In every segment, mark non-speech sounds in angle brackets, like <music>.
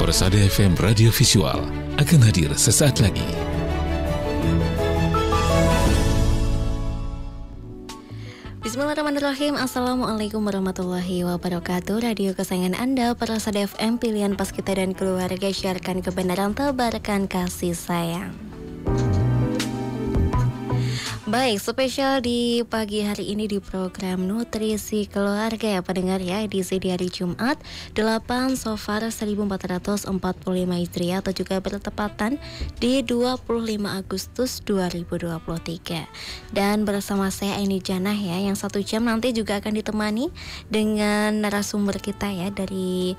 Persada FM Radio Visual akan hadir sesaat lagi. Bismillahirrahmanirrahim Assalamualaikum warahmatullahi wabarakatuh Radio kesayangan Anda Persada FM pilihan pas kita dan keluarga Siarkan kebenaran, tebarkan kasih sayang Baik, spesial di pagi hari ini di program Nutrisi Keluarga ya pendengar ya di di hari Jumat 8 Sofar 1445 Hijriah atau juga bertepatan di 25 Agustus 2023. Dan bersama saya Aini Janah ya yang satu jam nanti juga akan ditemani dengan narasumber kita ya dari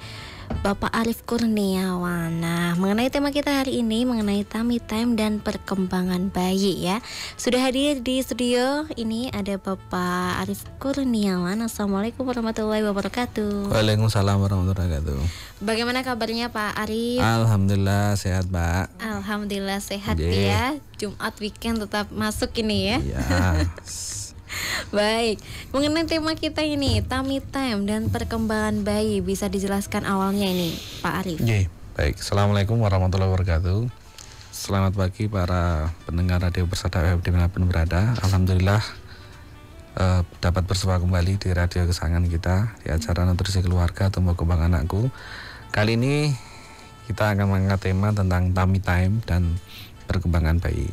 Bapak Arif Kurniawan. Nah, mengenai tema kita hari ini mengenai tummy time dan perkembangan bayi ya. Sudah hadir di studio ini ada Bapak Arif Kurniawan. Assalamualaikum warahmatullahi wabarakatuh. Waalaikumsalam warahmatullahi wabarakatuh. Bagaimana kabarnya Pak Arif? Alhamdulillah sehat, Pak. Alhamdulillah sehat yeah. ya. Jumat weekend tetap masuk ini ya. Iya. Yeah. <laughs> <laughs> Baik, mengenai tema kita ini tummy time dan perkembangan bayi bisa dijelaskan awalnya ini, Pak Arif. Yeah. Baik, Assalamualaikum warahmatullahi wabarakatuh. Selamat pagi para pendengar Radio Persada FM dimanapun berada. Alhamdulillah eh, dapat bersua kembali di radio kesayangan kita di acara nutrisi keluarga tumbuh kembang anakku. Kali ini kita akan mengangkat tema tentang tummy time dan perkembangan bayi.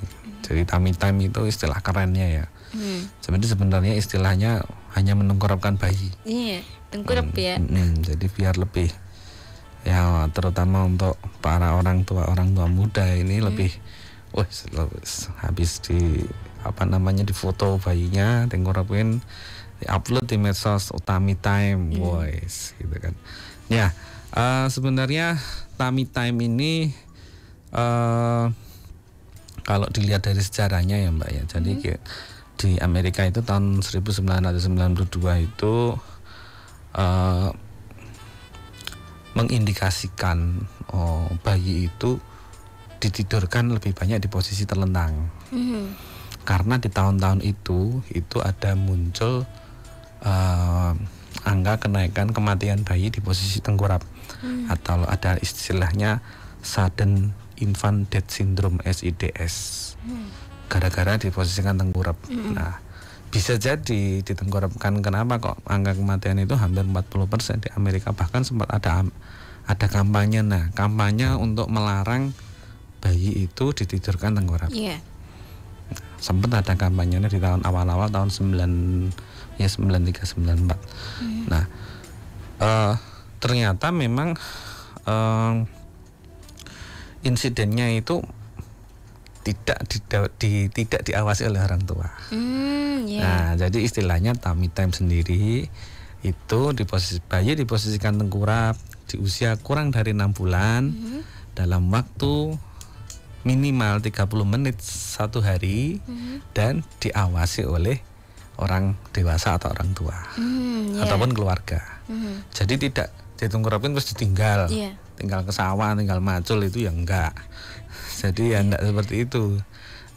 Jadi tummy time itu istilah kerennya ya hmm. sebenarnya sebenarnya istilahnya hanya menengkurapkan bayi iya tengkurap hmm, ya hmm, hmm, jadi biar lebih ya terutama untuk para orang tua orang tua muda ini hmm. lebih wah habis di apa namanya di foto bayinya tengkurapin di upload di medsos Utami Time hmm. boys gitu kan ya uh, sebenarnya Tami Time ini uh, kalau dilihat dari sejarahnya ya mbak ya jadi hmm di Amerika itu tahun 1992 itu uh, mengindikasikan oh, bayi itu ditidurkan lebih banyak di posisi terlentang mm. karena di tahun-tahun itu itu ada muncul uh, angka kenaikan kematian bayi di posisi tengkurap mm. atau ada istilahnya sudden infant death syndrome SIDS. Hmm gara-gara diposisikan tengkurap. Mm -hmm. Nah, bisa jadi ditengkurapkan kenapa kok angka kematian itu hampir 40% di Amerika bahkan sempat ada ada kampanye nah kampanye untuk melarang bayi itu ditidurkan tengkurap yeah. sempat ada kampanyenya di tahun awal-awal tahun 9 ya 93 94 yeah. nah uh, ternyata memang uh, insidennya itu tidak di, di, tidak diawasi oleh orang tua. Mm, yeah. Nah, jadi istilahnya tummy time sendiri itu di posisi bayi diposisikan tengkurap di usia kurang dari enam bulan mm. dalam waktu minimal 30 menit satu hari mm. dan diawasi oleh orang dewasa atau orang tua mm, yeah. ataupun keluarga. Mm. Jadi tidak ditunggu terus ditinggal. Yeah. Tinggal ke sawah, tinggal macul itu ya enggak jadi ya tidak seperti itu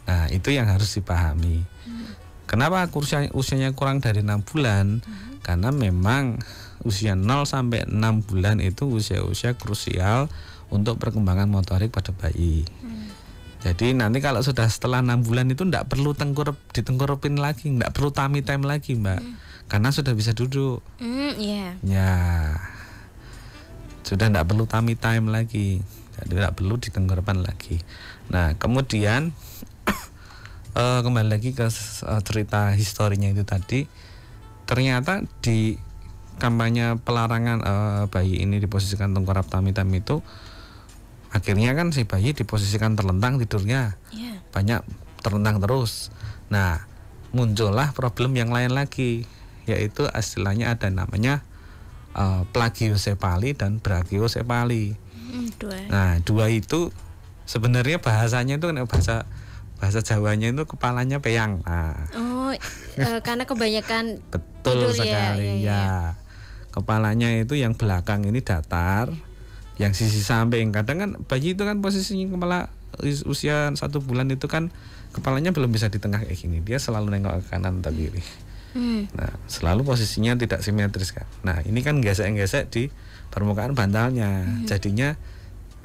nah itu yang harus dipahami hmm. kenapa kursi, usianya kurang dari enam bulan hmm. karena memang usia 0 sampai 6 bulan itu usia-usia krusial untuk perkembangan motorik pada bayi. Hmm. Jadi nanti kalau sudah setelah 6 bulan itu tidak perlu tengkurup ditengkurupin lagi, tidak perlu tummy time lagi, Mbak. Hmm. Karena sudah bisa duduk. Hmm, yeah. Ya. Sudah tidak perlu tummy time lagi tidak perlu ditenggorokan lagi. Nah, kemudian uh, <coughs> kembali lagi ke uh, cerita historinya itu tadi, ternyata di kampanye pelarangan uh, bayi ini diposisikan tengkurap tamitam itu akhirnya kan si bayi diposisikan terlentang tidurnya yeah. banyak terlentang terus. Nah, muncullah problem yang lain lagi, yaitu istilahnya ada namanya uh, plagiosepali dan brachiosepali dua. Nah, dua itu sebenarnya bahasanya itu bahasa bahasa Jawanya itu kepalanya peyang. Nah. Oh, e, <laughs> karena kebanyakan betul ya, sekali ya, ya, ya. ya. Kepalanya itu yang belakang ini datar, iya. yang sisi samping. Kadang kan bayi itu kan posisinya kepala usia satu bulan itu kan kepalanya belum bisa di tengah kayak gini. Dia selalu nengok ke kanan atau kiri. Hmm. Nah, selalu posisinya tidak simetris kan. Nah, ini kan gesek-gesek di permukaan bantalnya. Hmm. Jadinya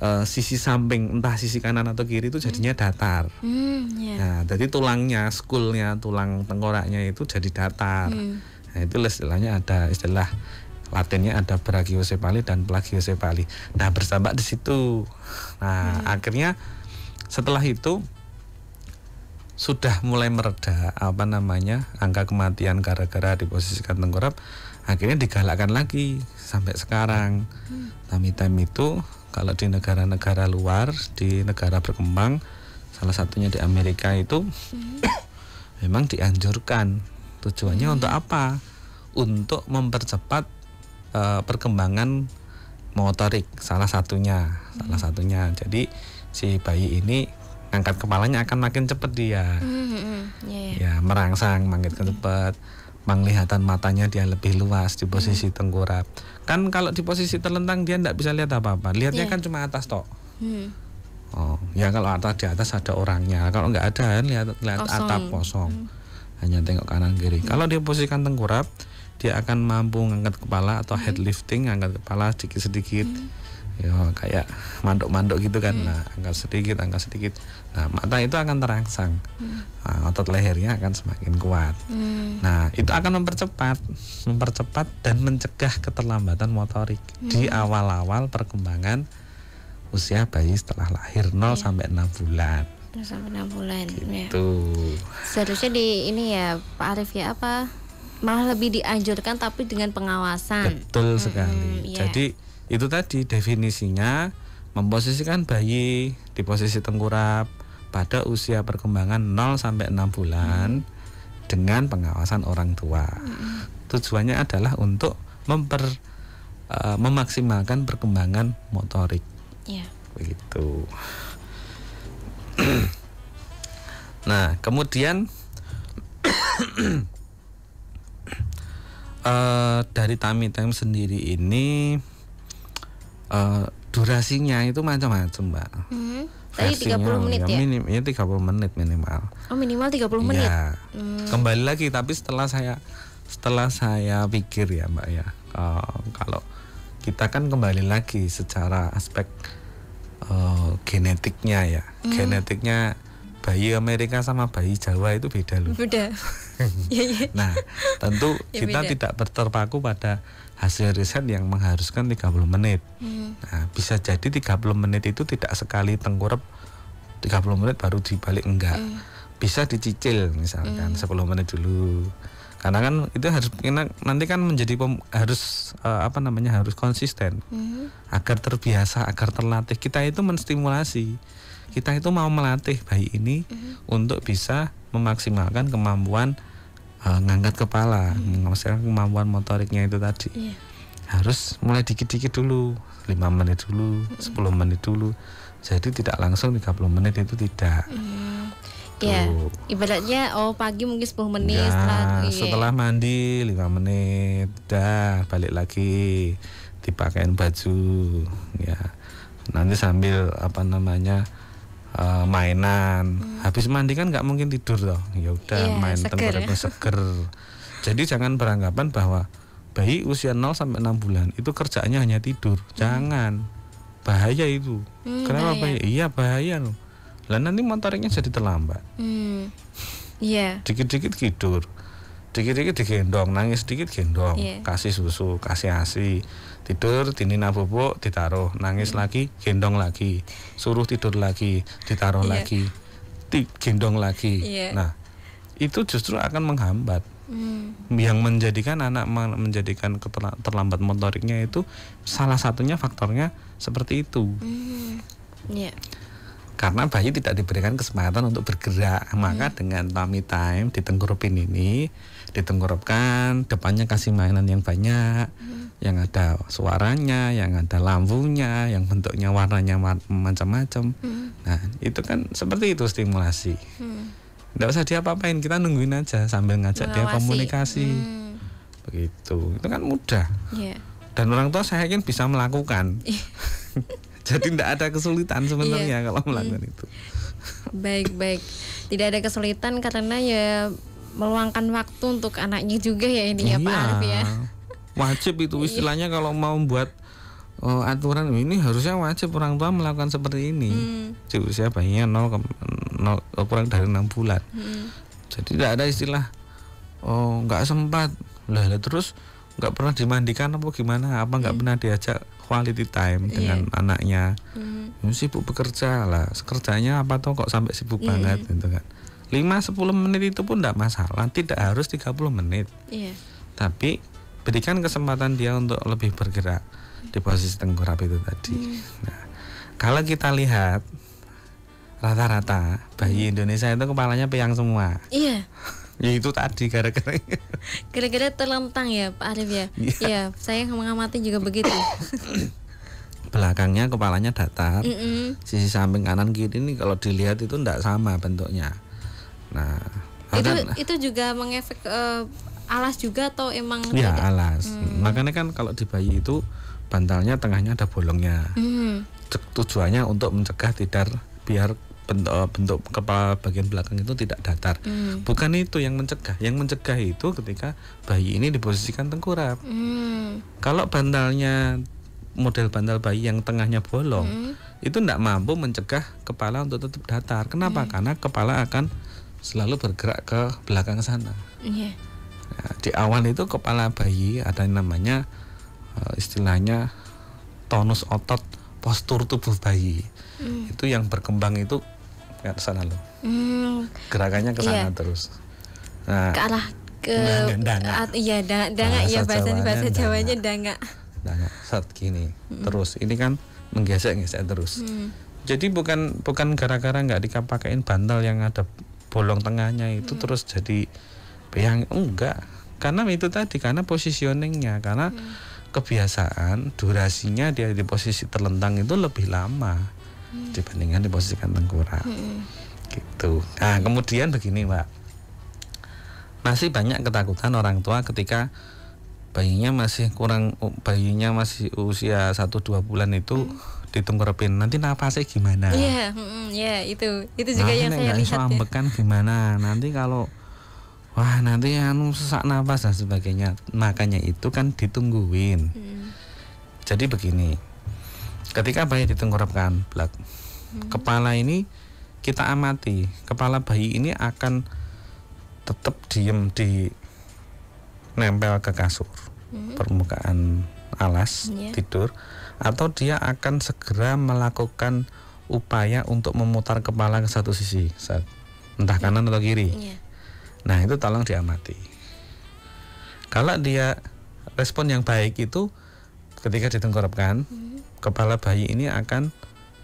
uh, sisi samping entah sisi kanan atau kiri itu hmm. jadinya datar. Hmm, yeah. Nah, jadi tulangnya, skulnya, tulang tengkoraknya itu jadi datar. Hmm. Nah, itu istilahnya ada istilah latinnya ada brachiosepali dan plagiosepali. Nah, bersama di situ. Nah, hmm. akhirnya setelah itu sudah mulai mereda apa namanya angka kematian gara-gara diposisikan posisi akhirnya digalakkan lagi sampai sekarang tami time itu kalau di negara-negara luar di negara berkembang salah satunya di Amerika itu hmm. memang dianjurkan tujuannya hmm. untuk apa untuk mempercepat uh, perkembangan motorik salah satunya hmm. salah satunya jadi si bayi ini angkat kepalanya akan makin cepat dia hmm, yeah. Hmm, hmm. ya iya. iya, merangsang makin hmm. cepat penglihatan matanya dia lebih luas di posisi hmm. tengkurap. Kan kalau di posisi terlentang dia tidak bisa lihat apa-apa. Lihatnya yeah. kan cuma atas toh. Hmm. Oh, ya kalau atas di atas ada orangnya. Kalau nggak ada kan lihat lihat kosong. atap kosong. Hmm. Hanya tengok kanan kiri. Hmm. Kalau dia posisikan tengkurap, dia akan mampu mengangkat kepala atau hmm. head lifting, ngangkat kepala sedikit-sedikit. Hmm ya kayak mandok-mandok gitu kan hmm. nah angkat sedikit angkat sedikit nah mata itu akan terangsang hmm. nah, otot lehernya akan semakin kuat hmm. nah itu akan mempercepat mempercepat dan mencegah keterlambatan motorik hmm. di awal-awal perkembangan usia bayi setelah lahir 0 hmm. sampai 6 bulan sampai enam bulan ya. gitu. ya. Seharusnya di ini ya Pak Arif ya apa malah lebih dianjurkan tapi dengan pengawasan. Betul hmm, sekali. Hmm, iya. yeah. Jadi itu tadi definisinya memposisikan bayi di posisi tengkurap pada usia perkembangan 0 sampai 6 bulan hmm. dengan pengawasan orang tua. Hmm. Tujuannya adalah untuk memper uh, memaksimalkan perkembangan motorik. Yeah. Begitu. nah, kemudian uh, <coughs> dari Tami Time sendiri ini uh, durasinya itu macam-macam mbak. Hmm. Tadi 30 menit ya? Minim, ya 30 menit minimal. Oh minimal 30 iya. menit. Ya. Hmm. Kembali lagi tapi setelah saya setelah saya pikir ya mbak ya uh, kalau kita kan kembali lagi secara aspek uh, genetiknya ya hmm. genetiknya bayi Amerika sama bayi Jawa itu beda loh. Beda. <laughs> Iya, iya. nah, tentu ya kita beda. tidak terpaku pada hasil riset yang mengharuskan 30 menit. Hmm. Nah, bisa jadi 30 menit itu tidak sekali tengkurap 30 menit baru dibalik enggak. Hmm. Bisa dicicil misalkan hmm. 10 menit dulu. Karena kan itu harus nanti kan menjadi pem, harus uh, apa namanya harus konsisten. Hmm. Agar terbiasa, agar terlatih. Kita itu menstimulasi kita itu mau melatih bayi ini mm-hmm. untuk bisa memaksimalkan kemampuan uh, ngangkat kepala, mm-hmm. kemampuan motoriknya itu tadi. Yeah. Harus mulai dikit-dikit dulu, lima menit dulu, mm-hmm. 10 menit dulu. Jadi tidak langsung 30 menit itu tidak. Mm-hmm. Iya. ibaratnya oh pagi mungkin 10 menit ya, setelah, iya. mandi 5 menit, dah balik lagi dipakaiin baju ya. Nanti sambil apa namanya uh, mainan. Hmm. Habis mandi kan nggak mungkin tidur toh. Ya udah yeah, main seger, ya. seger. Jadi jangan beranggapan bahwa bayi usia 0 sampai 6 bulan itu kerjanya hanya tidur. Hmm. Jangan. Bahaya itu. Hmm, Kenapa bahaya? bahaya? Iya bahaya loh. Lah nanti motoriknya jadi terlambat. Hmm. Iya. Yeah. Dikit-dikit tidur dikit-dikit digendong nangis dikit gendong yeah. kasih susu kasih asi tidur dinina bubuk ditaruh nangis yeah. lagi gendong lagi suruh tidur lagi ditaruh yeah. lagi digendong lagi yeah. nah itu justru akan menghambat mm. yang menjadikan anak menjadikan terlambat motoriknya itu salah satunya faktornya seperti itu mm. yeah karena bayi tidak diberikan kesempatan untuk bergerak maka hmm. dengan tummy time di tenggorokan ini ditenggorokkan depannya kasih mainan yang banyak hmm. yang ada suaranya yang ada lampunya, yang bentuknya warnanya macam-macam hmm. nah itu kan seperti itu stimulasi hmm. usah dia apa-apain kita nungguin aja sambil ngajak Mengawasi. dia komunikasi hmm. begitu itu kan mudah yeah. dan orang tua saya yakin bisa melakukan iya. <laughs> jadi tidak ada kesulitan sebenarnya yeah. kalau melakukan hmm. itu baik baik tidak ada kesulitan karena ya meluangkan waktu untuk anaknya juga ya ini iya. ya Pak iya. Arif ya. Wajib itu iya. istilahnya kalau mau buat oh, aturan ini harusnya wajib orang tua melakukan seperti ini. Hmm. siapa usia bayinya 0, 0 kurang dari 6 bulan. Hmm. Jadi tidak ada istilah oh nggak sempat. Lah, lah terus nggak pernah dimandikan apa gimana apa nggak hmm. pernah diajak quality time iya. dengan yeah. anaknya. Hmm. Sibuk bekerja lah. Kerjanya apa tuh kok sampai sibuk hmm. banget gitu kan. 5-10 menit itu pun tidak masalah tidak harus 30 menit iya. tapi berikan kesempatan dia untuk lebih bergerak di posisi tengkurap itu tadi hmm. nah, kalau kita lihat rata-rata bayi hmm. Indonesia itu kepalanya peyang semua iya <laughs> ya itu tadi gara-gara gara-gara terlentang ya Pak Arif ya iya ya, saya mengamati juga begitu <coughs> belakangnya kepalanya datar mm -mm. sisi samping kanan kiri ini kalau dilihat itu tidak sama bentuknya Nah, itu itu juga mengefek uh, alas juga atau emang Ya, tidak? alas. Hmm. hmm. Makanya kan kalau di bayi itu bantalnya tengahnya ada bolongnya. Hmm. Tujuannya untuk mencegah tidak biar bentuk eh, bentuk kepala bagian belakang itu tidak datar. Hmm. Bukan itu yang mencegah. Yang mencegah itu ketika bayi ini diposisikan tengkurap. Hmm. Kalau bantalnya model bantal bayi yang tengahnya bolong, hmm. itu tidak mampu mencegah kepala untuk tetap datar. Kenapa? Hmm. Karena kepala akan selalu bergerak ke belakang sana. Yeah. Nah, ya, di awal itu kepala bayi ada yang namanya eh, istilahnya tonus otot postur tubuh bayi. Mm. Itu yang berkembang itu ya, ke sana loh. Mm. Gerakannya ke sana yeah. terus. Nah, ke arah ke danga. Iya, danga, iya bahasa ya bahasa Jawanya, bahasa Jawanya danga. Danga saat gini. Mm. Terus ini kan menggesek-gesek terus. Mm. Jadi bukan bukan gara-gara nggak dikapakain bantal yang ada bolong tengahnya itu hmm. terus jadi yang enggak karena itu tadi karena positioningnya karena hmm. kebiasaan durasinya dia di posisi terlentang itu lebih lama hmm. dibandingkan di posisi kantong kurang hmm. gitu nah kemudian begini mbak masih banyak ketakutan orang tua ketika bayinya masih kurang bayinya masih usia satu dua bulan itu hmm ditengkurepin gitu nanti nafasnya gimana iya yeah, mm, yeah, itu itu juga nah, yang saya lihat ya. kan gimana nanti kalau wah nanti anu sesak nafas dan sebagainya makanya itu kan ditungguin hmm. jadi begini ketika bayi ditengkurapkan blak mm. kepala ini kita amati kepala bayi ini akan tetap diem di nempel ke kasur hmm. permukaan alas yeah. tidur atau dia akan segera melakukan upaya untuk memutar kepala ke satu sisi entah iya. kanan atau kiri iya. nah itu tolong diamati kalau dia respon yang baik itu ketika ditengkoropkan hmm. kepala bayi ini akan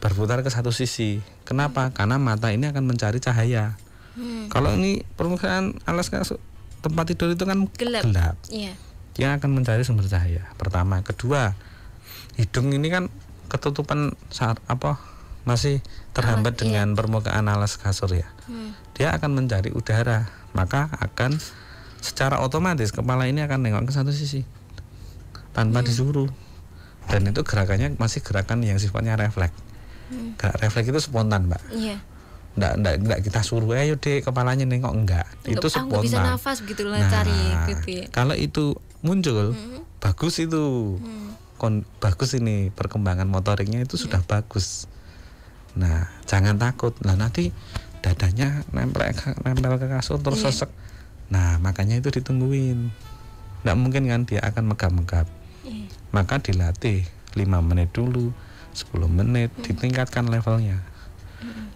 berputar ke satu sisi kenapa hmm. karena mata ini akan mencari cahaya hmm. kalau ini permukaan alas kasur tempat tidur itu kan gelap, gelap. Yeah. dia akan mencari sumber cahaya pertama kedua hidung ini kan ketutupan saat apa masih terhambat iya. dengan iya. permukaan alas kasur ya. Hmm. Dia akan mencari udara, maka akan secara otomatis kepala ini akan nengok ke satu sisi tanpa hmm. disuruh. Dan itu gerakannya masih gerakan yang sifatnya refleks. Hmm. Gerak refleks itu spontan, Mbak. Iya. Yeah. Nggak, nggak, kita suruh ayo deh kepalanya nengok enggak. Untuk itu spontan. bisa nafas gitu nah, cari gitu ya. Kalau itu muncul, hmm. bagus itu. Hmm kon bagus ini perkembangan motoriknya itu sudah iya. bagus nah jangan takut lah nanti dadanya nempel nempel ke kasur terus iya. sesek nah makanya itu ditungguin nggak mungkin kan dia akan megap-megap iya. maka dilatih 5 menit dulu 10 menit ditingkatkan levelnya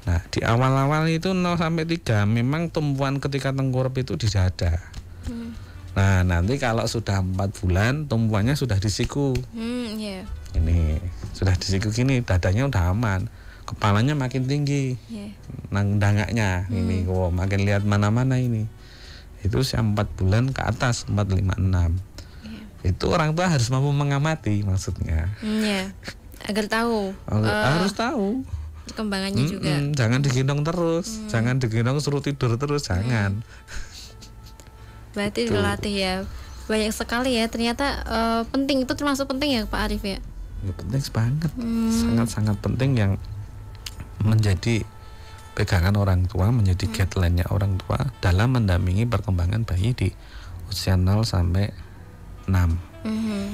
Nah, di awal-awal itu 0 sampai 3 memang tumpuan ketika tengkurap itu di dada. Nah nanti kalau sudah empat bulan tumbuhannya sudah di siku. Hmm, yeah. Ini sudah di siku gini dadanya udah aman, kepalanya makin tinggi, yeah. nang dangaknya hmm. ini, wow makin lihat mana-mana ini. Itu sih empat bulan ke atas empat lima enam. Iya. Itu orang tua harus mampu mengamati maksudnya. Mm, yeah. Agar tahu. Agar, uh, harus tahu perkembangannya mm -mm, juga. Jangan digendong terus, mm. jangan digendong suruh tidur terus, hmm. jangan berarti Betul. dilatih ya banyak sekali ya ternyata uh, penting itu termasuk penting ya Pak Arif ya ya penting banget hmm. sangat sangat penting yang menjadi pegangan orang tua menjadi hmm. guideline-nya orang tua dalam mendampingi perkembangan bayi di usia 0 sampai 6 hmm.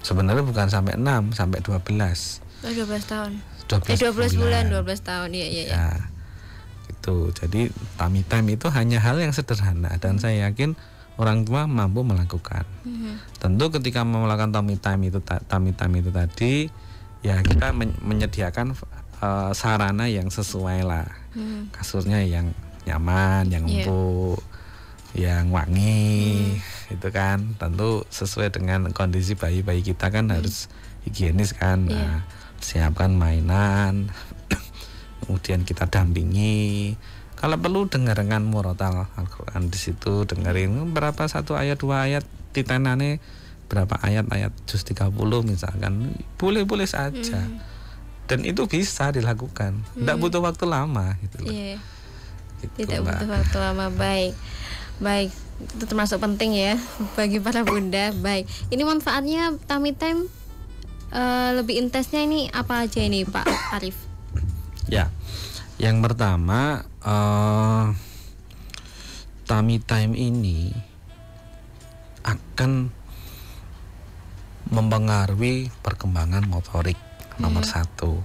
sebenarnya bukan sampai 6 sampai 12 oh, 12 tahun 12, eh, 12 bulan. bulan 12 tahun iya, iya, iya. ya ya, ya. ya gitu jadi tummy time itu hanya hal yang sederhana dan hmm. saya yakin orang tua mampu melakukan. Mm-hmm. Tentu ketika melakukan tummy time itu tummy time itu tadi ya kita men- menyediakan uh, sarana yang sesuai lah. Mm-hmm. Kasurnya yang nyaman, yang empuk, yeah. yang wangi mm-hmm. itu kan. Tentu sesuai dengan kondisi bayi-bayi kita kan mm-hmm. harus higienis kan. Nah, yeah. Nah, siapkan mainan. <clears throat> kemudian kita dampingi kalau perlu dengarkan murotal Al-Quran di situ dengerin hmm. berapa satu ayat dua ayat titenane berapa ayat ayat juz 30 misalkan boleh boleh saja hmm. dan itu bisa dilakukan tidak hmm. butuh waktu lama gitu Yeah. Iya. Gitu tidak mbak. butuh waktu lama baik baik itu termasuk penting ya <laughs> bagi para bunda baik ini manfaatnya tummy time uh, lebih intensnya ini apa aja ini Pak Arif ya yang pertama, uh, tummy time ini akan mempengaruhi perkembangan motorik nomor iya. satu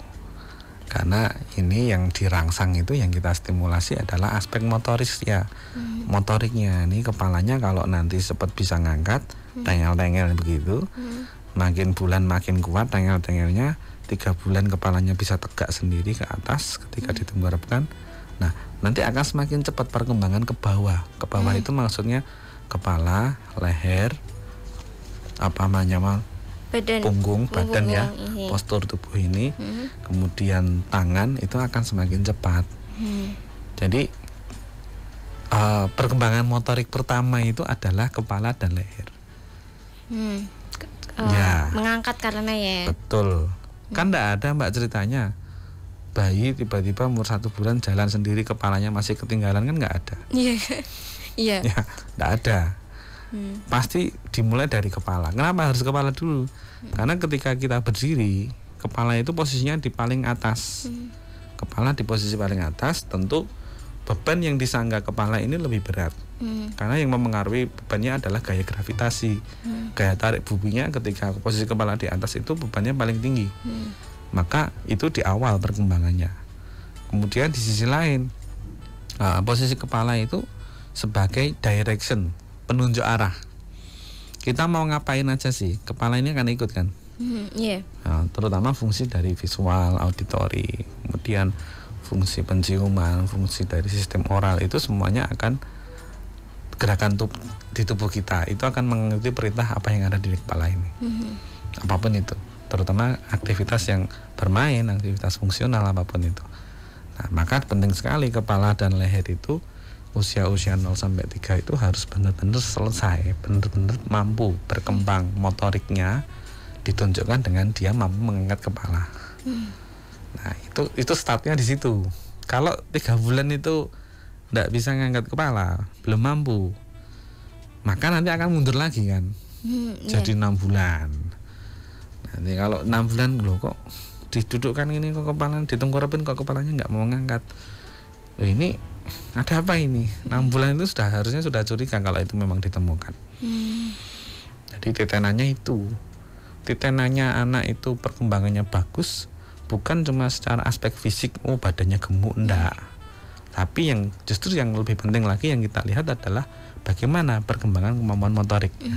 karena ini yang dirangsang itu yang kita stimulasi adalah aspek motoris ya hmm. motoriknya ini kepalanya kalau nanti sempat bisa ngangkat hmm. tengel-tengel begitu hmm. makin bulan makin kuat tengel-tengelnya tiga bulan kepalanya bisa tegak sendiri ke atas ketika hmm. ditenggorokkan. nah nanti akan semakin cepat perkembangan ke bawah ke bawah hmm. itu maksudnya kepala leher apa namanya badan punggung badan ya ini. postur tubuh ini hmm. kemudian tangan itu akan semakin cepat hmm. jadi uh, perkembangan motorik pertama itu adalah kepala dan leher hmm. uh, ya mengangkat karena ya betul kan tidak ada mbak ceritanya bayi tiba-tiba umur satu bulan jalan sendiri kepalanya masih ketinggalan kan nggak ada iya iya ya, nggak ada hmm. pasti dimulai dari kepala kenapa harus kepala dulu hmm. karena ketika kita berdiri kepala itu posisinya di paling atas hmm. kepala di posisi paling atas tentu beban yang disangga kepala ini lebih berat hmm. karena yang mempengaruhi bebannya adalah gaya gravitasi hmm. gaya tarik buminya ketika posisi kepala di atas itu bebannya paling tinggi hmm. maka itu di awal perkembangannya kemudian di sisi lain uh, posisi kepala itu sebagai direction penunjuk arah kita mau ngapain aja sih kepala ini akan ikut kan hmm, yeah. nah, terutama fungsi dari visual auditory kemudian fungsi penciuman fungsi dari sistem oral itu semuanya akan gerakan tubuh di tubuh kita itu akan mengikuti perintah apa yang ada di kepala ini mm-hmm. apapun itu terutama aktivitas yang bermain aktivitas fungsional apapun itu nah maka penting sekali kepala dan leher itu usia-usia 0 sampai 3 itu harus benar-benar selesai benar-benar mampu berkembang mm-hmm. motoriknya ditunjukkan dengan dia mampu mengangkat kepala mm. nah itu itu startnya di situ kalau tiga bulan itu tidak bisa ngangkat kepala belum mampu maka nanti akan mundur lagi kan hmm, iya. jadi enam yeah. bulan nanti kalau enam bulan lo kok didudukkan ini kok kepala ditengkorapin kok kepalanya nggak mau ngangkat loh ini ada apa ini enam hmm. bulan itu sudah harusnya sudah curiga kalau itu memang ditemukan hmm. jadi titenanya itu titenanya anak itu perkembangannya bagus bukan cuma secara aspek fisik oh badannya gemuk enggak hmm tapi yang justru yang lebih penting lagi yang kita lihat adalah bagaimana perkembangan kemampuan motorik. Iya.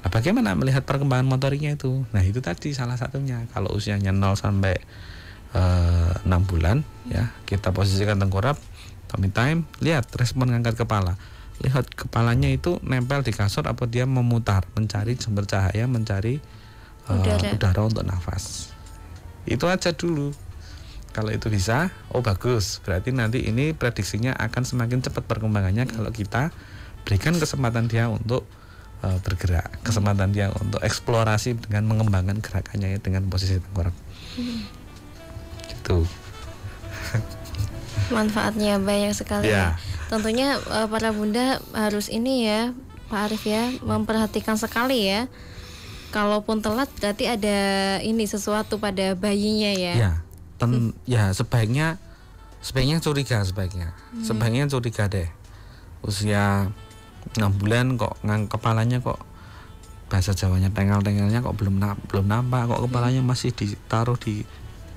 Nah, bagaimana melihat perkembangan motoriknya itu? Nah, itu tadi salah satunya. Kalau usianya 0 sampai uh, eh, 6 bulan iya. ya, kita posisikan tengkorak, tummy time, lihat respon ngangkat kepala. Lihat kepalanya itu nempel di kasur apa dia memutar, mencari sumber cahaya, mencari uh, udara. udara untuk nafas. Itu aja dulu. Kalau itu bisa, oh bagus. Berarti nanti ini prediksinya akan semakin cepat perkembangannya hmm. kalau kita berikan kesempatan dia untuk uh, bergerak, kesempatan hmm. dia untuk eksplorasi dengan mengembangkan gerakannya ya, dengan posisi tengkorak. Hmm. Gitu. <laughs> Manfaatnya banyak sekali. Iya. Ya. Tentunya uh, para bunda harus ini ya, Pak Arif ya, memperhatikan sekali ya kalaupun telat berarti ada ini sesuatu pada bayinya ya. ya ten hmm. ya sebaiknya sebaiknya curiga sebaiknya hmm. sebaiknya curiga deh usia enam bulan kok ngang kepalanya kok bahasa Jawanya tengal-tengalnya kok belum na belum nampak kok kepalanya hmm. masih ditaruh di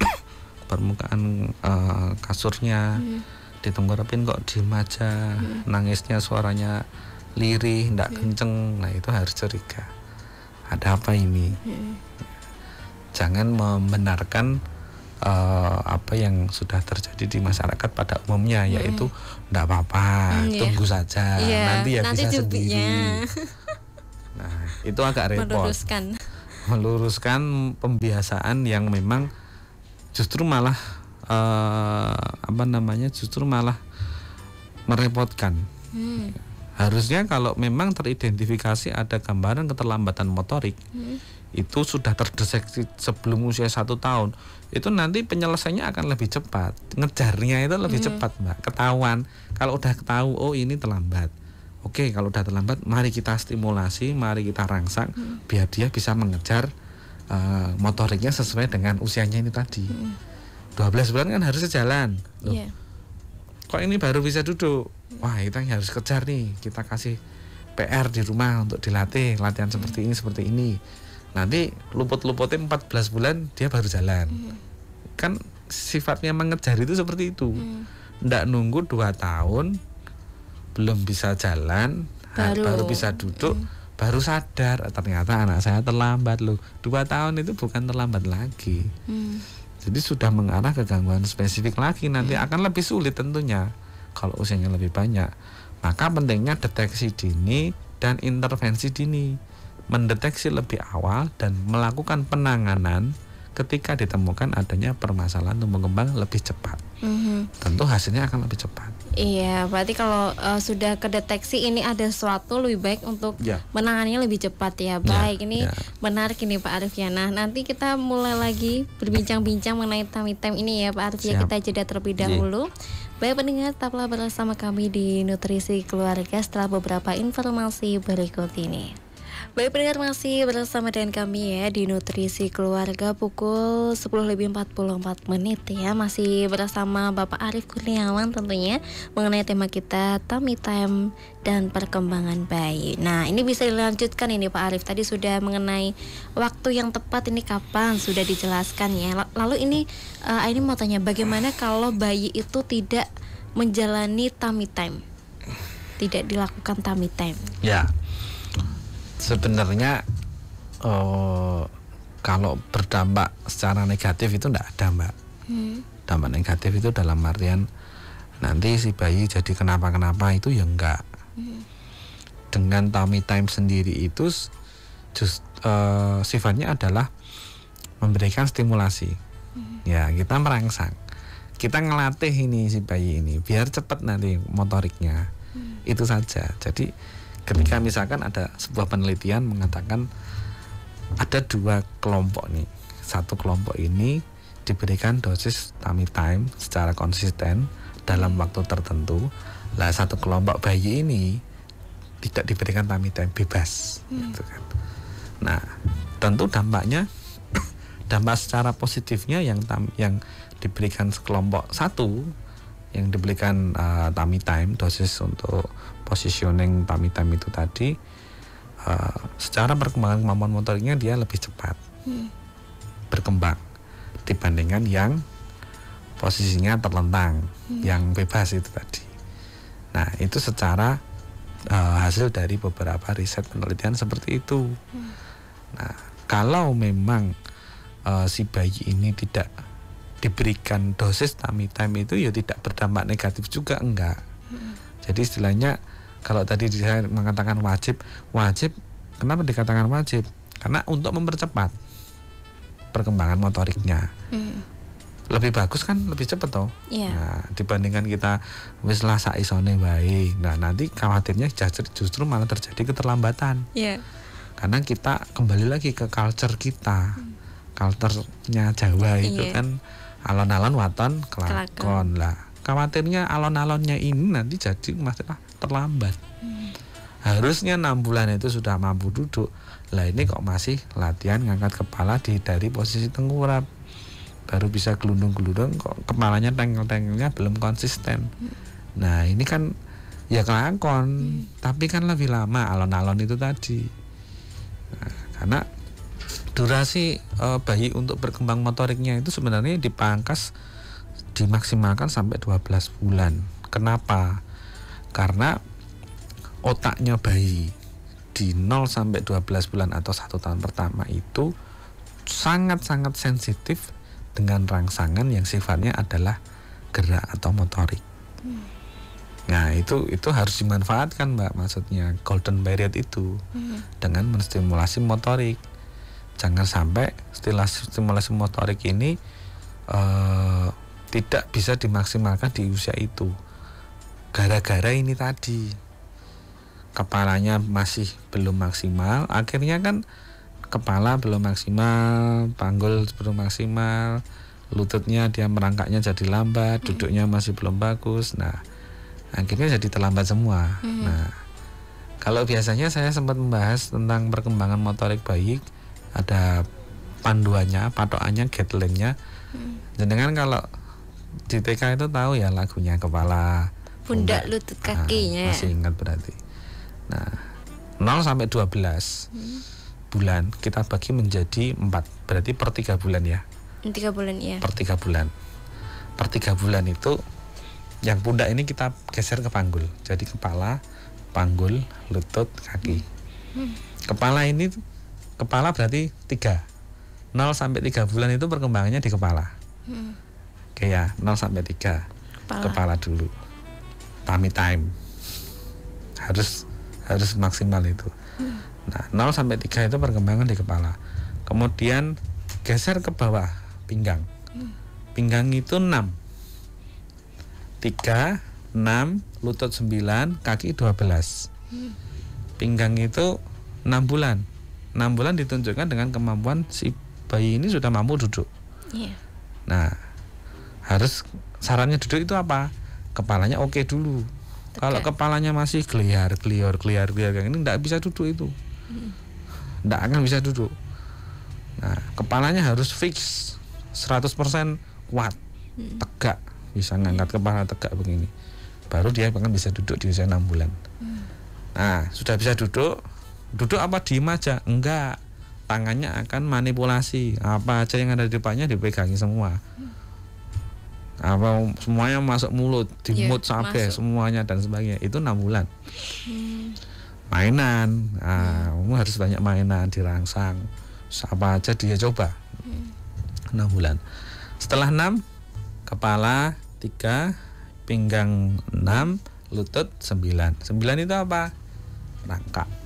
<coughs> permukaan uh, kasurnya hmm. ditenggerapin kok di aja hmm. nangisnya suaranya lirih tidak hmm. kenceng nah itu harus curiga ada apa ini hmm. jangan membenarkan uh, apa yang sudah terjadi di masyarakat pada umumnya hmm. yaitu tidak apa-apa hmm, iya. tunggu saja yeah. nanti ya nanti bisa jubinya. sendiri <laughs> nah itu agak repot meluruskan meluruskan pembiasaan yang memang justru malah uh, apa namanya justru malah merepotkan hmm. harusnya kalau memang teridentifikasi ada gambaran keterlambatan motorik hmm itu sudah terdeteksi sebelum usia satu tahun itu nanti penyelesaiannya akan lebih cepat ngejarnya itu lebih hmm. cepat mbak ketahuan kalau udah ketahu oh ini terlambat oke kalau udah terlambat mari kita stimulasi mari kita rangsang hmm. biar dia bisa mengejar uh, motoriknya sesuai dengan usianya ini tadi hmm. 12 bulan kan harus jalan yeah. Iya. kok ini baru bisa duduk wah kita harus kejar nih kita kasih PR di rumah untuk dilatih latihan hmm. seperti ini seperti ini nanti luput-luputnya 14 bulan dia baru jalan hmm. kan sifatnya mengejar itu seperti itu hmm. nunggu dua tahun belum bisa jalan baru, baru bisa duduk hmm. baru sadar ternyata anak saya terlambat loh dua tahun itu bukan terlambat lagi hmm. jadi sudah mengarah ke gangguan spesifik lagi nanti hmm. akan lebih sulit tentunya kalau usianya lebih banyak maka pentingnya deteksi dini dan intervensi dini mendeteksi lebih awal dan melakukan penanganan ketika ditemukan adanya permasalahan tumbuh kembang lebih cepat. Mm-hmm. Tentu hasilnya akan lebih cepat. Iya, berarti kalau uh, sudah kedeteksi ini ada suatu lebih baik untuk yeah. menangannya lebih cepat ya. ya baik, yeah. ini yeah. menarik ini Pak Arif ya. Nah, nanti kita mulai lagi berbincang-bincang mengenai time-time ini ya Pak Arif ya. Kita jeda terlebih iya. dahulu. Yeah. Baik pendengar, tetaplah bersama kami di Nutrisi Keluarga setelah beberapa informasi berikut ini. Baik pendengar masih bersama dengan kami ya di Nutrisi Keluarga pukul 10 lebih 44 menit ya Masih bersama Bapak Arief Kurniawan tentunya mengenai tema kita tummy time dan perkembangan bayi Nah ini bisa dilanjutkan ini Pak Arief tadi sudah mengenai waktu yang tepat ini kapan sudah dijelaskan ya Lalu ini uh, eh, ini mau tanya bagaimana kalau bayi itu tidak menjalani tummy time Tidak dilakukan tummy time Ya sebenarnya uh, kalau berdampak secara negatif itu tidak ada mbak hmm. dampak negatif itu dalam artian nanti si bayi jadi kenapa kenapa itu ya enggak hmm. dengan tummy time sendiri itu just uh, sifatnya adalah memberikan stimulasi hmm. ya kita merangsang kita ngelatih ini si bayi ini biar cepat nanti motoriknya hmm. itu saja jadi ketika misalkan ada sebuah penelitian mengatakan ada dua kelompok nih satu kelompok ini diberikan dosis tummy time secara konsisten dalam waktu tertentu lah satu kelompok bayi ini tidak diberikan tummy time bebas hmm. gitu kan nah tentu dampaknya <coughs> dampak secara positifnya yang tam, yang diberikan sekelompok satu yang diberikan uh, eh, tummy time dosis untuk positioning tummy time itu tadi uh, secara perkembangan kemampuan motoriknya dia lebih cepat hmm. berkembang dibandingkan yang posisinya terlentang hmm. yang bebas itu tadi nah itu secara uh, hasil dari beberapa riset penelitian seperti itu hmm. nah kalau memang uh, si bayi ini tidak diberikan dosis time itu ya tidak berdampak negatif juga enggak. Hmm. Jadi istilahnya kalau tadi saya mengatakan wajib, wajib kenapa dikatakan wajib? Karena untuk mempercepat perkembangan motoriknya. Hmm. Lebih bagus kan lebih cepat toh. Yeah. Nah, dibandingkan kita wis lah saisone baik. Nah, nanti khawatirnya justru malah terjadi keterlambatan. Yeah. Karena kita kembali lagi ke culture kita. Hmm. Culture-nya Jawa itu yeah. kan alon-alon waton kelakon lah khawatirnya alon-alonnya ini nanti jadi masalah terlambat harusnya enam bulan itu sudah mampu duduk lah ini kok masih latihan ngangkat kepala di dari posisi tengkurap baru bisa gelundung-gelundung kok kepalanya tengkel-tengkelnya belum konsisten nah ini kan ya kelakon hmm. tapi kan lebih lama alon-alon itu tadi nah, karena durasi uh, bayi untuk berkembang motoriknya itu sebenarnya dipangkas dimaksimalkan sampai 12 bulan. Kenapa? Karena otaknya bayi di 0 sampai 12 bulan atau satu tahun pertama itu sangat-sangat sensitif dengan rangsangan yang sifatnya adalah gerak atau motorik. Hmm. Nah itu itu harus dimanfaatkan mbak maksudnya golden period itu hmm. dengan menstimulasi motorik jangan sampai stimulasi stimulasi motorik ini e, tidak bisa dimaksimalkan di usia itu gara-gara ini tadi kepalanya masih belum maksimal akhirnya kan kepala belum maksimal panggul belum maksimal lututnya dia merangkaknya jadi lambat hmm. duduknya masih belum bagus nah akhirnya jadi terlambat semua hmm. nah kalau biasanya saya sempat membahas tentang perkembangan motorik baik ada panduannya, patokannya, guideline-nya. Hmm. Jenengan kalau di TK itu tahu ya lagunya kepala, pundak, lutut, ah, kakinya. Nah, masih ingat berarti. Nah, 0 sampai 12 hmm. bulan kita bagi menjadi 4. Berarti per 3 bulan ya. 3 bulan ya. Per 3 iya. bulan. Per 3 bulan itu yang pundak ini kita geser ke panggul. Jadi kepala, panggul, lutut, kaki. Hmm. hmm. Kepala ini kepala berarti tiga nol sampai tiga bulan itu perkembangannya di kepala hmm. oke ya nol sampai tiga kepala, kepala dulu tummy time harus harus maksimal itu hmm. nah 0 sampai tiga itu perkembangan di kepala kemudian geser ke bawah pinggang hmm. pinggang itu 6 tiga 6 lutut sembilan kaki 12 hmm. pinggang itu enam bulan enam bulan ditunjukkan dengan kemampuan si bayi ini sudah mampu duduk. Yeah. Nah, harus sarannya duduk itu apa? Kepalanya oke okay dulu. Kalau kepalanya masih keliar, keliar, keliar, keliar, ini tidak bisa duduk itu. Tidak hmm. mm. akan bisa duduk. Nah, kepalanya harus fix 100% kuat, mm. tegak, bisa ngangkat iya. kepala tegak begini. Baru dia akan bisa duduk di usia 6 bulan. Mm. Nah, sudah bisa duduk, duduk apa diem aja enggak tangannya akan manipulasi apa aja yang ada di depannya dipegangi semua apa semuanya masuk mulut dimut iya, yeah, sampai semuanya dan sebagainya itu enam bulan hmm. mainan nah, hmm. harus banyak mainan dirangsang apa aja dia coba hmm. enam bulan setelah enam kepala tiga pinggang enam lutut sembilan sembilan itu apa rangka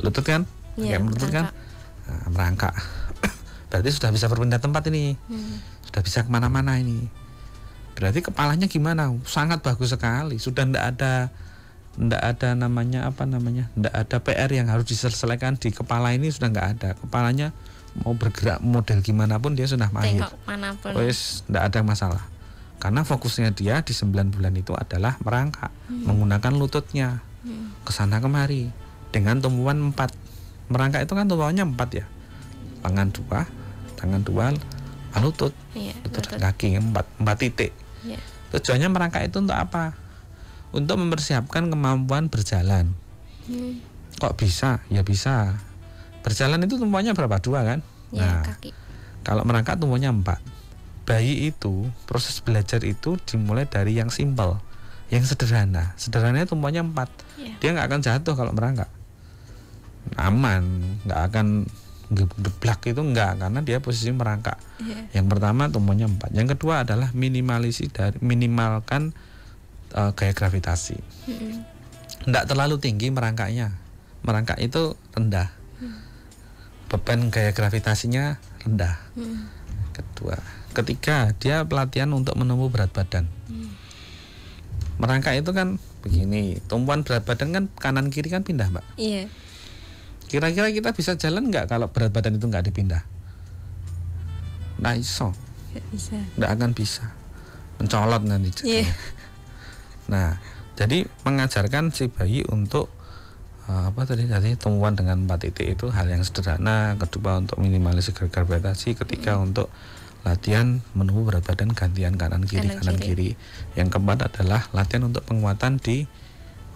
lutut kan ya, pakai lutut kan nah, merangkak <coughs> berarti sudah bisa berpindah tempat ini hmm. sudah bisa kemana-mana ini berarti kepalanya gimana sangat bagus sekali sudah tidak ada tidak ada namanya apa namanya tidak ada PR yang harus diselesaikan di kepala ini sudah nggak ada kepalanya mau bergerak model gimana pun dia sudah mahir wes tidak ada masalah karena fokusnya dia di sembilan bulan itu adalah merangkak hmm. menggunakan lututnya hmm. kesana kemari dengan tumbuhan empat merangkak itu kan tumbuhannya empat ya tangan dua tangan dua lutut iya, lutut, dan kaki empat empat titik iya. tujuannya merangkak itu untuk apa untuk mempersiapkan kemampuan berjalan hmm. kok bisa ya bisa berjalan itu tumbuhannya berapa dua kan iya, nah kaki. kalau merangkak tumbuhnya empat bayi itu proses belajar itu dimulai dari yang simpel yang sederhana sederhananya tumpuannya empat iya. dia nggak akan jatuh kalau merangkak aman nggak akan geblak itu enggak karena dia posisi merangkak. Yeah. Yang pertama tumbuhnya empat. Yang kedua adalah minimalisi dari minimalkan uh, gaya gravitasi. Mm -hmm. Enggak terlalu tinggi merangkaknya. Merangkak itu rendah. Mm. Beban gaya gravitasinya rendah. Mm. Kedua, ketiga dia pelatihan untuk menumbuh berat badan. Mm. Merangkak itu kan begini, tumpuan berat badan kan kanan kiri kan pindah, Mbak. Iya. Yeah Kira-kira kita bisa jalan nggak kalau berat badan itu nggak dipindah? Nah iso. Nggak akan bisa. Mencolot nanti. Yeah. Iya. Nah, jadi mengajarkan si bayi untuk eh, apa tadi tadi temuan dengan empat titik itu hal yang sederhana kedua untuk minimalisir karbohidrasi ketika hmm. untuk latihan menu berat badan gantian kanan kiri kanan, kanan kiri. kiri yang keempat adalah latihan untuk penguatan di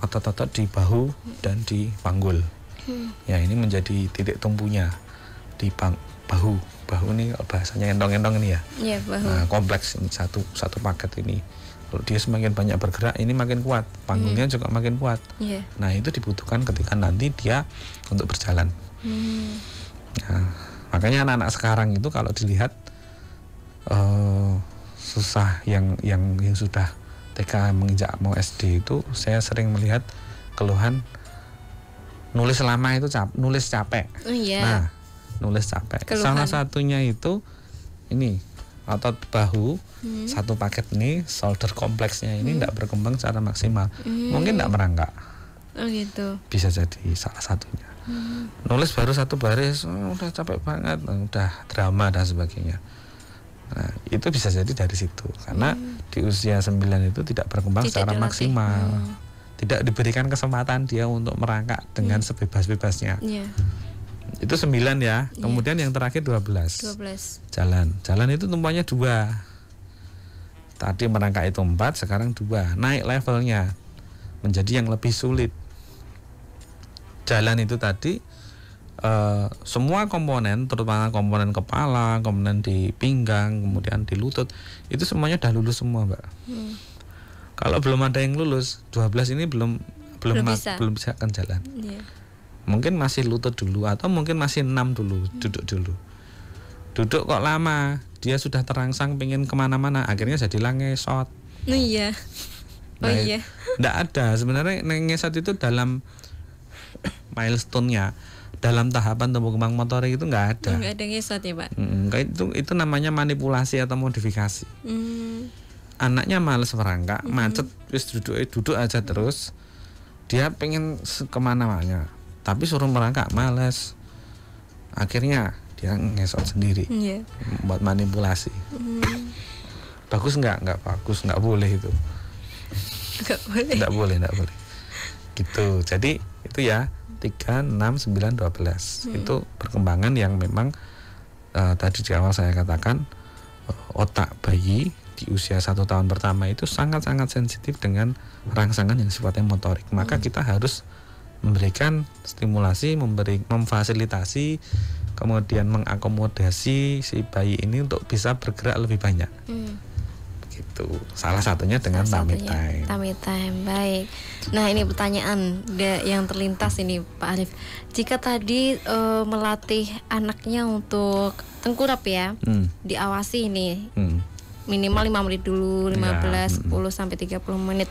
otot-otot di bahu hmm. dan di panggul hmm. ya ini menjadi titik tumbuhnya di bahu bahu ini bahasanya endong-endong ini ya, iya, bahu. Nah, kompleks ini satu satu paket ini kalau dia semakin banyak bergerak ini makin kuat panggungnya hmm. juga makin kuat yeah. nah itu dibutuhkan ketika nanti dia untuk berjalan hmm. nah, makanya anak-anak sekarang itu kalau dilihat uh, susah yang yang yang sudah TK menginjak mau SD itu saya sering melihat keluhan nulis lama itu cap nulis capek oh, yeah. nah nulis capek Keluhan. salah satunya itu ini otot bahu hmm. satu paket ini shoulder kompleksnya ini tidak hmm. berkembang secara maksimal hmm. mungkin tidak merangkak oh, gitu. bisa jadi salah satunya hmm. nulis baru satu baris oh, udah capek banget udah drama dan sebagainya nah itu bisa jadi dari situ karena hmm. di usia 9 itu tidak berkembang tidak secara dilatih. maksimal hmm tidak diberikan kesempatan dia untuk merangkak dengan yeah. Hmm. sebebas-bebasnya. Yeah. Itu sembilan ya. Iya. Kemudian yeah. yang terakhir Dua belas. Jalan. Jalan itu tumpahnya dua. Tadi merangkak itu empat, sekarang dua. Naik levelnya menjadi yang lebih sulit. Jalan itu tadi Uh, semua komponen terutama komponen kepala, komponen di pinggang, kemudian di lutut itu semuanya udah lulus semua, Mbak. Hmm. Kalau belum ada yang lulus, 12 ini belum belum belum bisa, belum bisa akan jalan. Yeah. Mungkin masih lutut dulu atau mungkin masih enam dulu, hmm. duduk dulu. Duduk kok lama, dia sudah terangsang pengen kemana-mana, akhirnya jadi langesot. Oh iya. <laughs> Oh nah, iya. Tidak ada sebenarnya langesot itu dalam milestone-nya dalam tahapan tumbuh kembang motorik itu nggak ada. Nggak ada ngesot ya pak. hmm, itu itu namanya manipulasi atau modifikasi. hmm anaknya males merangkak mm -hmm. macet terus duduk duduk aja terus dia pengen kemana-mana tapi suruh merangkak males akhirnya dia ngesot sendiri yeah. buat manipulasi mm. bagus nggak nggak bagus nggak boleh itu nggak boleh nggak boleh nggak boleh gitu jadi itu ya tiga enam sembilan dua belas mm. itu perkembangan yang memang uh, tadi di awal saya katakan otak bayi di usia satu tahun pertama itu sangat-sangat sensitif dengan rangsangan yang sifatnya motorik. Maka hmm. kita harus memberikan stimulasi, memberi, memfasilitasi, kemudian mengakomodasi si bayi ini untuk bisa bergerak lebih banyak. Hmm. Gitu. Salah satunya dengan Salah tummy time. Tummy time, baik. Nah ini pertanyaan yang terlintas ini Pak Arif. Jika tadi uh, melatih anaknya untuk tengkurap ya, hmm. diawasi ini. Hmm minimal 5 menit dulu 15 ya. 10 sampai 30 menit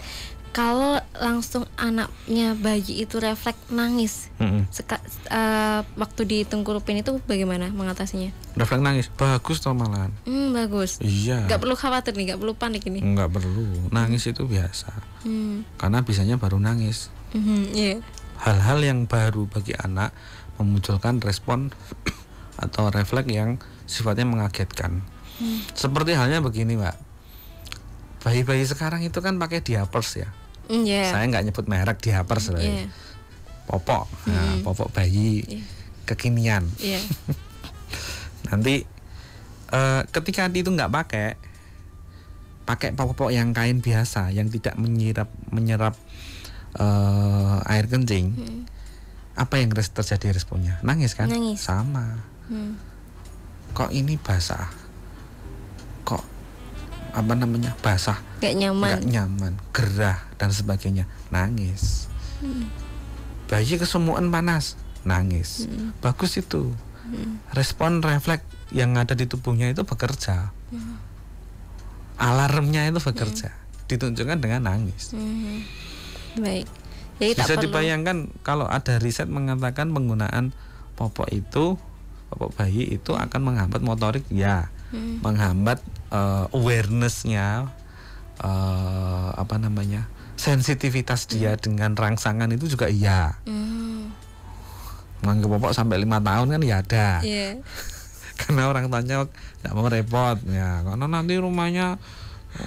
kalau langsung anaknya bayi itu refleks nangis hmm Seka, uh, waktu di tengkurupin itu bagaimana mengatasinya refleks nangis bagus toh malahan hmm, bagus iya nggak perlu khawatir nih nggak perlu panik ini nggak perlu nangis itu biasa hmm. karena biasanya baru nangis hal-hal hmm yeah. hal-hal yang baru bagi anak memunculkan respon <coughs> atau refleks yang sifatnya mengagetkan Hmm. Seperti halnya begini, Mbak. Bayi-bayi sekarang itu kan pakai diapers ya. Mm, yeah. Saya nggak nyebut merek diapers lah. Yeah. Popok, hmm. popok bayi yeah. kekinian. Yeah. <laughs> Nanti uh, ketika itu nggak pakai, pakai popok yang kain biasa yang tidak menyerap menyerap uh, air kencing. Hmm. Apa yang terjadi responnya? Nangis kan? Nangis. Sama. Hmm. Kok ini basah? apa namanya basah kayak nyaman gak nyaman gerah dan sebagainya nangis hmm. bayi kesemuan panas nangis hmm. bagus itu hmm. respon refleks yang ada di tubuhnya itu bekerja hmm. alarmnya itu bekerja hmm. ditunjukkan dengan nangis hmm. baik Jadi bisa tak dibayangkan kalau ada riset mengatakan penggunaan popok itu popok bayi itu akan menghambat motorik ya hmm. menghambat uh, awarenessnya uh, apa namanya sensitivitas dia hmm. dengan rangsangan itu juga iya hmm. menganggap popok sampai lima tahun kan ya ada yeah. <laughs> karena orang tanya nggak mau repot ya karena nanti rumahnya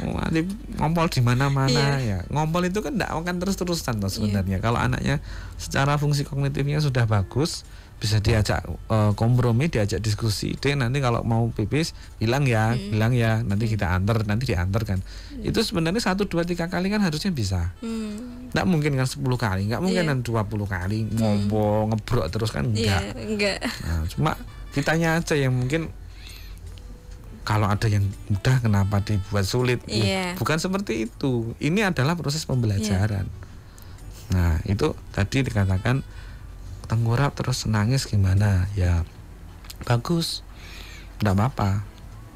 oh, nanti ngompol di mana-mana yeah. ya ngompol itu kan tidak akan terus-terusan iya. sebenarnya yeah. kalau anaknya secara fungsi kognitifnya sudah bagus bisa diajak uh, kompromi, diajak diskusi. Deh nanti kalau mau pipis bilang ya, hmm. bilang ya, nanti hmm. kita antar, nanti diantar kan. Hmm. Itu sebenarnya satu dua tiga kali kan harusnya bisa. Hmm. Nggak mungkin kan sepuluh kali, nggak mungkin iya. kan dua puluh kali ngobrol hmm. ngebrok terus kan enggak. Iya, yeah, enggak. Nah, cuma kitanya aja yang mungkin kalau ada yang mudah kenapa dibuat sulit? Yeah. Iya. Bukan seperti itu. Ini adalah proses pembelajaran. Yeah. Nah, itu tadi dikatakan tengkurap terus nangis gimana ya bagus tidak apa-apa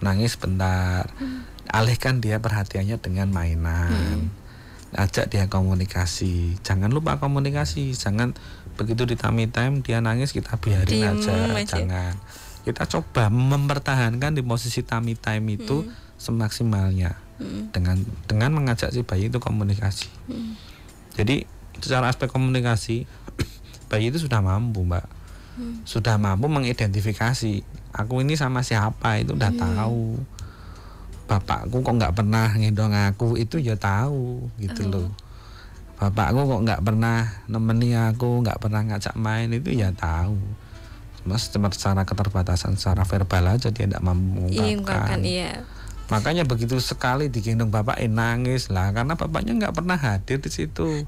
nangis bentar hmm. alihkan dia perhatiannya dengan mainan hmm. ajak dia komunikasi jangan lupa komunikasi jangan begitu di tummy time dia nangis kita biarin aja. masih. jangan kita coba mempertahankan di posisi tummy time itu hmm. semaksimalnya hmm. dengan dengan mengajak si bayi itu komunikasi hmm. jadi secara aspek komunikasi bayi itu sudah mampu mbak hmm. sudah mampu mengidentifikasi aku ini sama siapa itu udah hmm. tahu bapakku kok nggak pernah ngedong aku itu ya tahu gitu oh. loh bapakku kok nggak pernah nemeni aku nggak pernah ngajak main itu ya tahu mas cuma secara keterbatasan secara verbal aja dia tidak mampu iya, mengungkapkan iya. makanya begitu sekali digendong bapak eh, nangis lah karena bapaknya nggak pernah hadir di situ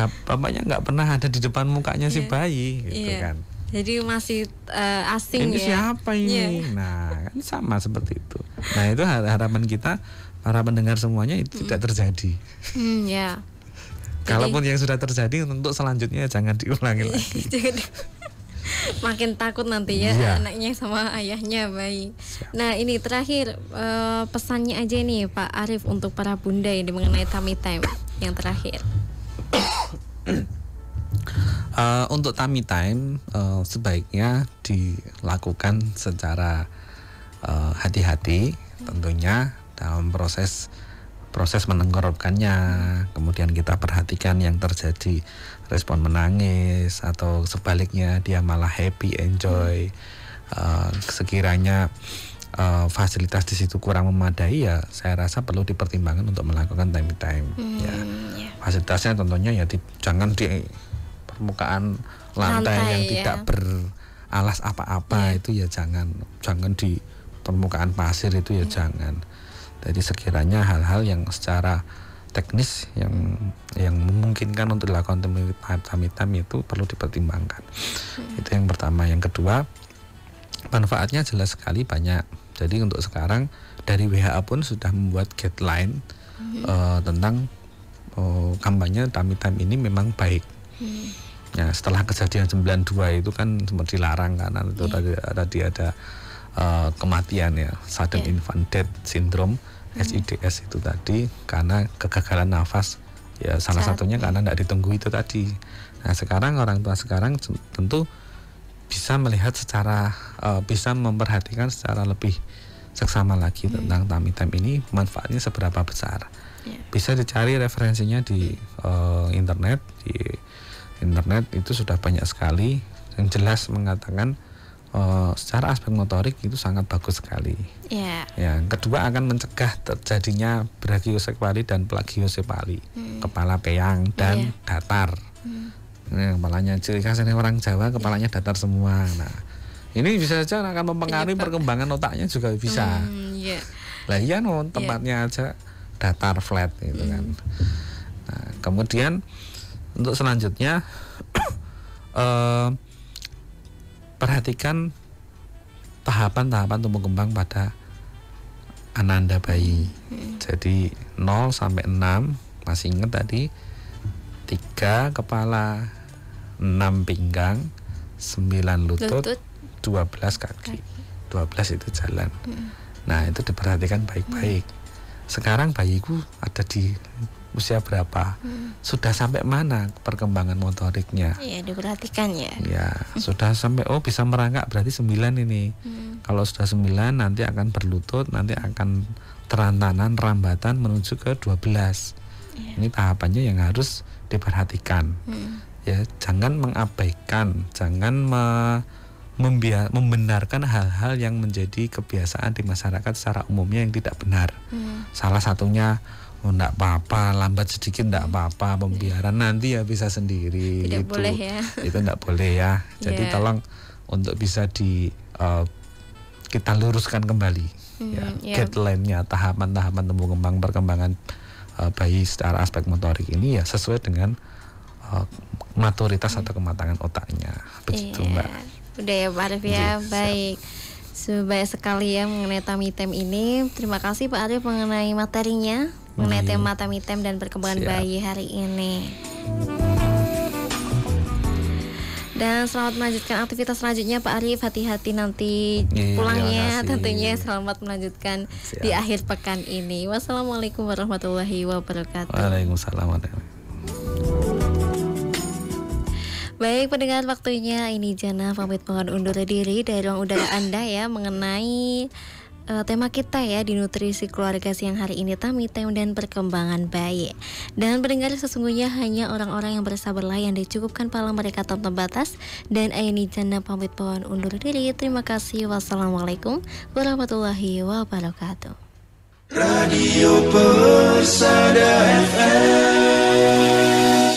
bapaknya nggak pernah ada di depan mukanya yeah. si iya. bayi gitu yeah. kan jadi masih uh, asing ini ya siapa ini yeah. nah kan sama seperti itu nah itu harapan kita para pendengar semuanya itu mm. tidak hmm. terjadi mm, ya yeah. <laughs> kalaupun yang sudah terjadi untuk selanjutnya jangan diulangi iya, lagi <laughs> <laughs> makin takut nanti ya yeah. anaknya sama ayahnya bayi. Nah ini terakhir uh, pesannya aja nih Pak Arif untuk para bunda ini mengenai tummy time yang terakhir uh, <coughs> untuk tummy time uh, sebaiknya dilakukan secara eh, hati-hati tentunya dalam proses proses menenggorokkannya. kemudian kita perhatikan yang terjadi respon menangis atau sebaliknya dia malah happy enjoy uh, sekiranya uh, Eh, fasilitas di situ kurang memadai ya saya rasa perlu dipertimbangkan untuk melakukan time time hmm, ya yeah. fasilitasnya tentunya ya di, jangan di permukaan lantai, lantai yang ya. tidak beralas apa-apa yeah. itu ya jangan jangan di permukaan pasir itu ya iya. jangan jadi sekiranya hal-hal yang secara teknis yang yang memungkinkan untuk dilakukan time time itu perlu dipertimbangkan hmm. itu yang pertama yang kedua manfaatnya jelas sekali banyak jadi untuk sekarang dari WHA pun sudah membuat guideline hmm. uh, tentang uh, kampanye Tami Time ini memang baik. Hmm. Nah, setelah kejadian 92 itu kan sempat dilarang karena itu tadi, iya. tadi ada uh, kematian ya, sudden yeah. infant death syndrome hmm. SIDS itu tadi karena kegagalan nafas ya salah Saat satunya ini. karena tidak ditunggu itu tadi. Nah, sekarang orang tua sekarang tentu bisa melihat secara uh, bisa memperhatikan secara lebih seksama lagi hmm. tentang tummy time ini manfaatnya seberapa besar. Yeah. Bisa dicari referensinya di uh, internet, di internet itu sudah banyak sekali yang jelas mengatakan uh, secara aspek motorik itu sangat bagus sekali. Yeah. Ya, ya kedua akan mencegah terjadinya brachiosepali dan plagiosepali, hmm. kepala peyang dan yeah. datar. Hmm. Nah, kepalanya ciri khasnya orang Jawa kepalanya yeah. datar semua. Nah, ini bisa saja akan mempengaruhi perkembangan otaknya juga bisa. Hmm, yeah. Lah iya non, tempatnya yeah. aja datar flat gitu kan. hmm. kan. Nah, kemudian untuk selanjutnya uh, <coughs> perhatikan tahapan-tahapan tumbuh kembang pada ananda bayi. Hmm. Jadi 0 sampai 6 masih ingat tadi tiga kepala, 6 pinggang, 9 lutut, lutut 12 kaki. dua 12 itu jalan. Nah, itu diperhatikan baik-baik. Mm. Sekarang bayiku ada di usia berapa? Mm. Sudah sampai mana perkembangan motoriknya? Iya, diperhatikan ya. Ya, sudah sampai oh bisa merangkak berarti 9 ini. Mm. Kalau sudah 9 nanti akan berlutut, nanti akan terantanan rambatan menuju ke 12. Ya. Ini tahapannya yang harus diperhatikan. Hmm. Ya, jangan mengabaikan, jangan me membenarkan hal-hal yang menjadi kebiasaan di masyarakat secara umumnya yang tidak benar. Hmm. Salah satunya oh, apa-apa, lambat sedikit tidak apa-apa, hmm. pembiaran nanti ya bisa sendiri. Tidak itu, boleh ya. Itu enggak boleh ya. Jadi yeah. tolong untuk bisa di uh, kita luruskan kembali hmm, ya yeah. guideline-nya, tahapan-tahapan tumbuh kembang perkembangan uh, bayi secara aspek motorik ini ya sesuai dengan uh, maturitas hmm. atau kematangan otaknya. Begitu, yeah. Mbak. Udah ya Pak Arif ya, yeah, baik. sebaik sekali ya mengenai tem ini. Terima kasih Pak Arif mengenai materinya, mengenai tema tami tem dan perkembangan Siap. bayi hari ini. Dan selamat melanjutkan aktivitas selanjutnya Pak Arif Hati-hati nanti yeah, iya, pulangnya Tentunya selamat melanjutkan Siap. di akhir pekan ini Wassalamualaikum warahmatullahi wabarakatuh Waalaikumsalam warahmatullahi wabarakatuh Baik pendengar waktunya ini Jana pamit mohon undur diri dari ruang udara Anda ya mengenai uh, tema kita ya di nutrisi keluarga siang hari ini Tem dan perkembangan bayi. Dan pendengar sesungguhnya hanya orang-orang yang bersabarlah yang dicukupkan pala mereka tanpa batas dan ini Jana pamit mohon undur diri. Terima kasih. Wassalamualaikum warahmatullahi wabarakatuh. Radio Persada FM